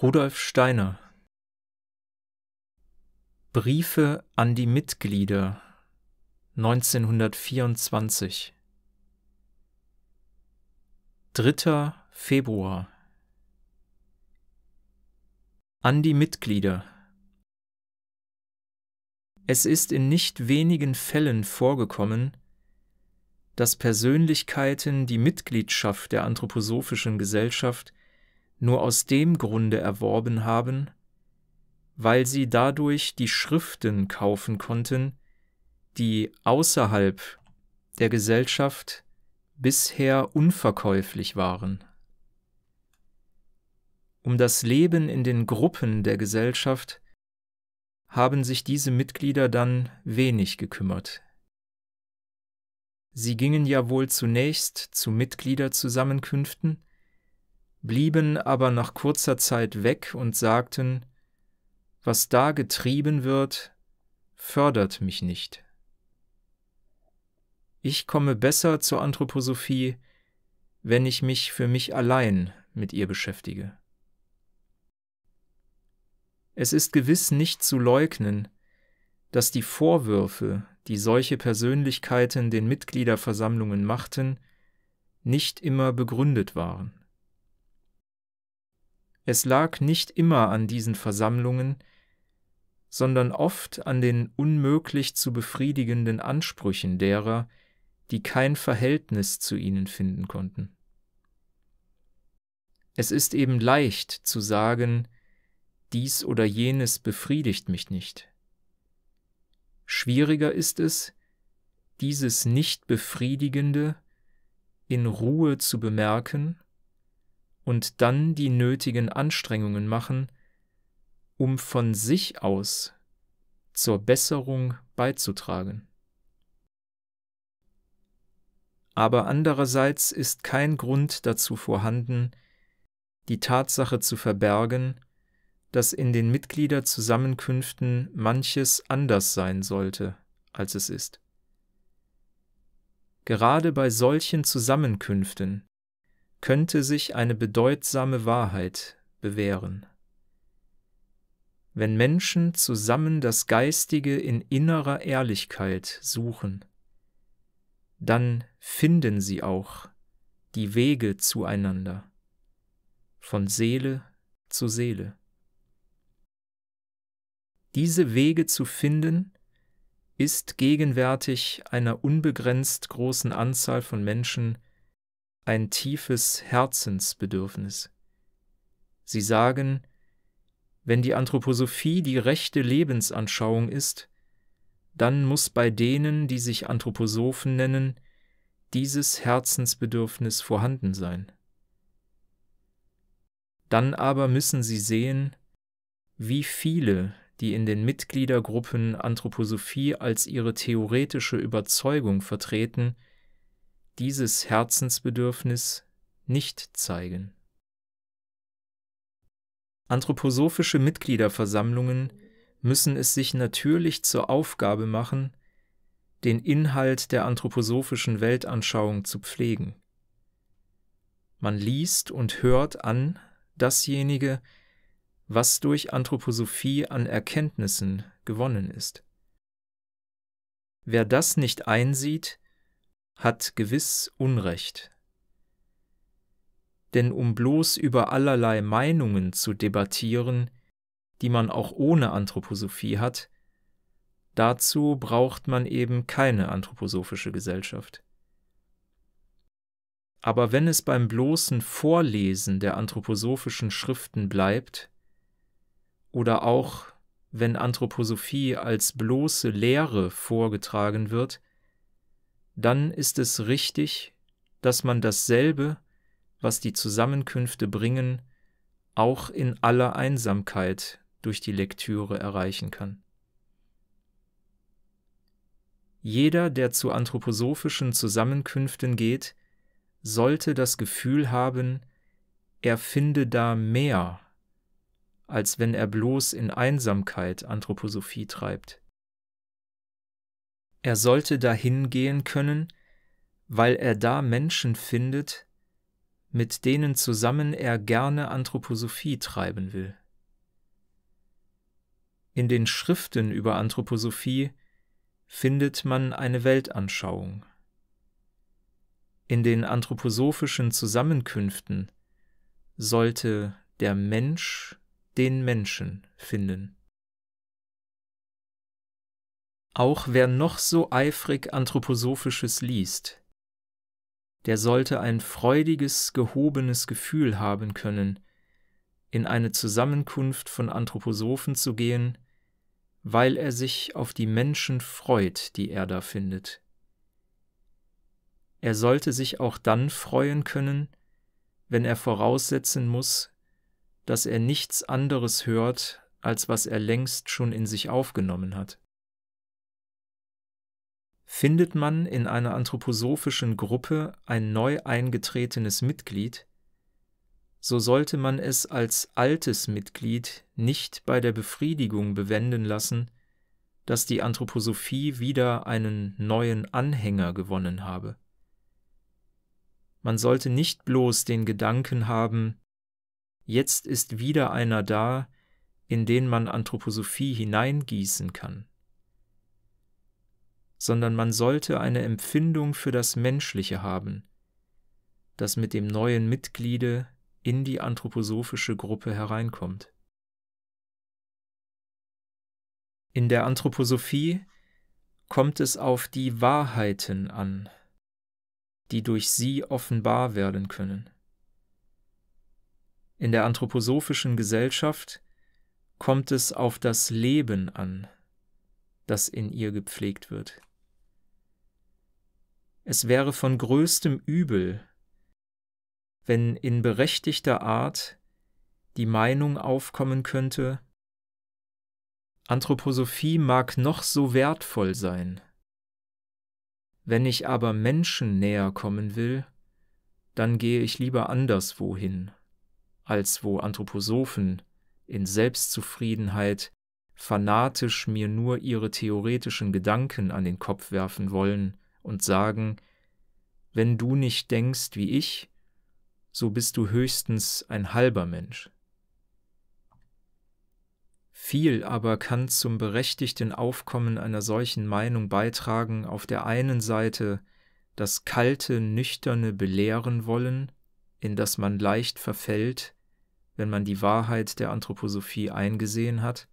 Rudolf Steiner Briefe an die Mitglieder 1924 3. Februar An die Mitglieder Es ist in nicht wenigen Fällen vorgekommen, dass Persönlichkeiten die Mitgliedschaft der Anthroposophischen Gesellschaft nur aus dem Grunde erworben haben, weil sie dadurch die Schriften kaufen konnten, die außerhalb der Gesellschaft bisher unverkäuflich waren. Um das Leben in den Gruppen der Gesellschaft haben sich diese Mitglieder dann wenig gekümmert. Sie gingen ja wohl zunächst zu Mitgliederzusammenkünften, blieben aber nach kurzer Zeit weg und sagten, was da getrieben wird, fördert mich nicht. Ich komme besser zur Anthroposophie, wenn ich mich für mich allein mit ihr beschäftige. Es ist gewiss nicht zu leugnen, dass die Vorwürfe, die solche Persönlichkeiten den Mitgliederversammlungen machten, nicht immer begründet waren. Es lag nicht immer an diesen Versammlungen, sondern oft an den unmöglich zu befriedigenden Ansprüchen derer, die kein Verhältnis zu ihnen finden konnten. Es ist eben leicht zu sagen, dies oder jenes befriedigt mich nicht. Schwieriger ist es, dieses nicht befriedigende in Ruhe zu bemerken und dann die nötigen Anstrengungen machen, um von sich aus zur Besserung beizutragen. Aber andererseits ist kein Grund dazu vorhanden, die Tatsache zu verbergen, dass in den Mitgliederzusammenkünften manches anders sein sollte, als es ist. Gerade bei solchen Zusammenkünften könnte sich eine bedeutsame Wahrheit bewähren. Wenn Menschen zusammen das Geistige in innerer Ehrlichkeit suchen, dann finden sie auch die Wege zueinander, von Seele zu Seele. Diese Wege zu finden, ist gegenwärtig einer unbegrenzt großen Anzahl von Menschen ein tiefes Herzensbedürfnis. Sie sagen, wenn die Anthroposophie die rechte Lebensanschauung ist, dann muss bei denen, die sich Anthroposophen nennen, dieses Herzensbedürfnis vorhanden sein. Dann aber müssen sie sehen, wie viele, die in den Mitgliedergruppen Anthroposophie als ihre theoretische Überzeugung vertreten, dieses Herzensbedürfnis nicht zeigen. Anthroposophische Mitgliederversammlungen müssen es sich natürlich zur Aufgabe machen, den Inhalt der anthroposophischen Weltanschauung zu pflegen. Man liest und hört an dasjenige, was durch Anthroposophie an Erkenntnissen gewonnen ist. Wer das nicht einsieht, hat gewiss Unrecht. Denn um bloß über allerlei Meinungen zu debattieren, die man auch ohne Anthroposophie hat, dazu braucht man eben keine anthroposophische Gesellschaft. Aber wenn es beim bloßen Vorlesen der anthroposophischen Schriften bleibt, oder auch wenn Anthroposophie als bloße Lehre vorgetragen wird, dann ist es richtig, dass man dasselbe, was die Zusammenkünfte bringen, auch in aller Einsamkeit durch die Lektüre erreichen kann. Jeder, der zu anthroposophischen Zusammenkünften geht, sollte das Gefühl haben, er finde da mehr, als wenn er bloß in Einsamkeit Anthroposophie treibt. Er sollte dahin gehen können, weil er da Menschen findet, mit denen zusammen er gerne Anthroposophie treiben will. In den Schriften über Anthroposophie findet man eine Weltanschauung. In den anthroposophischen Zusammenkünften sollte der Mensch den Menschen finden. Auch wer noch so eifrig Anthroposophisches liest, der sollte ein freudiges, gehobenes Gefühl haben können, in eine Zusammenkunft von Anthroposophen zu gehen, weil er sich auf die Menschen freut, die er da findet. Er sollte sich auch dann freuen können, wenn er voraussetzen muss, dass er nichts anderes hört, als was er längst schon in sich aufgenommen hat findet man in einer anthroposophischen Gruppe ein neu eingetretenes Mitglied, so sollte man es als altes Mitglied nicht bei der Befriedigung bewenden lassen, dass die Anthroposophie wieder einen neuen Anhänger gewonnen habe. Man sollte nicht bloß den Gedanken haben, jetzt ist wieder einer da, in den man Anthroposophie hineingießen kann sondern man sollte eine Empfindung für das Menschliche haben, das mit dem neuen Mitgliede in die anthroposophische Gruppe hereinkommt. In der Anthroposophie kommt es auf die Wahrheiten an, die durch sie offenbar werden können. In der anthroposophischen Gesellschaft kommt es auf das Leben an, das in ihr gepflegt wird. Es wäre von größtem Übel, wenn in berechtigter Art die Meinung aufkommen könnte, Anthroposophie mag noch so wertvoll sein. Wenn ich aber Menschen näher kommen will, dann gehe ich lieber anderswo hin, als wo Anthroposophen in Selbstzufriedenheit fanatisch mir nur ihre theoretischen Gedanken an den Kopf werfen wollen und sagen, wenn du nicht denkst wie ich, so bist du höchstens ein halber Mensch. Viel aber kann zum berechtigten Aufkommen einer solchen Meinung beitragen auf der einen Seite das kalte, nüchterne Belehren wollen, in das man leicht verfällt, wenn man die Wahrheit der Anthroposophie eingesehen hat,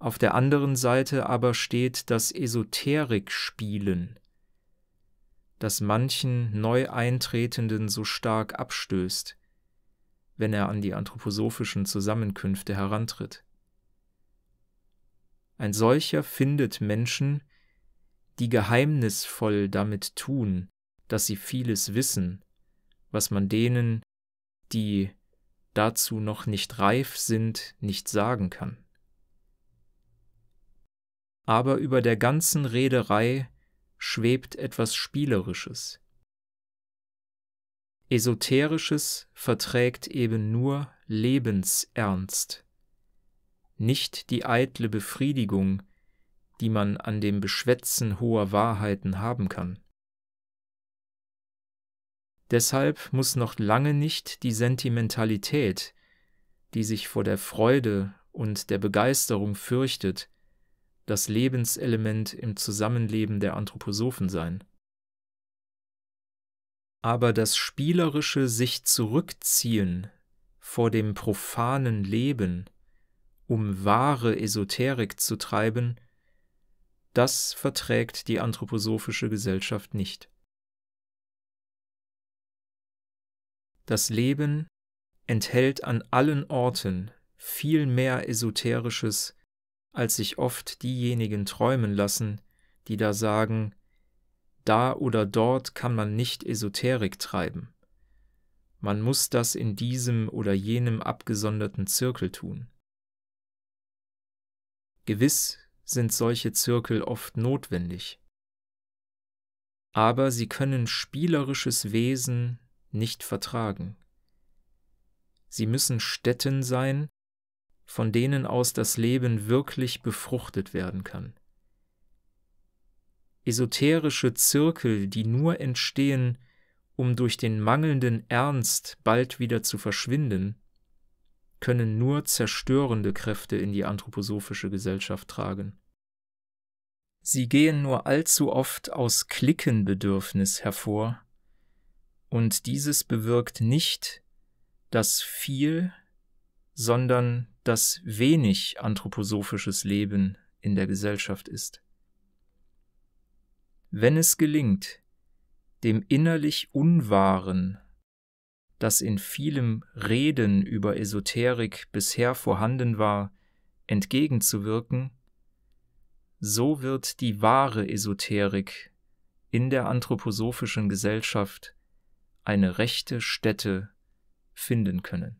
auf der anderen Seite aber steht das Esoterik-Spielen, das manchen Neueintretenden so stark abstößt, wenn er an die anthroposophischen Zusammenkünfte herantritt. Ein solcher findet Menschen, die geheimnisvoll damit tun, dass sie vieles wissen, was man denen, die dazu noch nicht reif sind, nicht sagen kann aber über der ganzen Rederei schwebt etwas Spielerisches. Esoterisches verträgt eben nur Lebensernst, nicht die eitle Befriedigung, die man an dem Beschwätzen hoher Wahrheiten haben kann. Deshalb muss noch lange nicht die Sentimentalität, die sich vor der Freude und der Begeisterung fürchtet, das Lebenselement im Zusammenleben der Anthroposophen sein. Aber das spielerische sich zurückziehen vor dem profanen Leben, um wahre Esoterik zu treiben, das verträgt die anthroposophische Gesellschaft nicht. Das Leben enthält an allen Orten viel mehr Esoterisches als sich oft diejenigen träumen lassen, die da sagen, da oder dort kann man nicht Esoterik treiben. Man muss das in diesem oder jenem abgesonderten Zirkel tun. Gewiss sind solche Zirkel oft notwendig. Aber sie können spielerisches Wesen nicht vertragen. Sie müssen Stätten sein, von denen aus das Leben wirklich befruchtet werden kann. Esoterische Zirkel, die nur entstehen, um durch den mangelnden Ernst bald wieder zu verschwinden, können nur zerstörende Kräfte in die anthroposophische Gesellschaft tragen. Sie gehen nur allzu oft aus Klickenbedürfnis hervor, und dieses bewirkt nicht, dass viel, sondern dass wenig anthroposophisches Leben in der Gesellschaft ist. Wenn es gelingt, dem innerlich Unwahren, das in vielem Reden über Esoterik bisher vorhanden war, entgegenzuwirken, so wird die wahre Esoterik in der anthroposophischen Gesellschaft eine rechte Stätte finden können.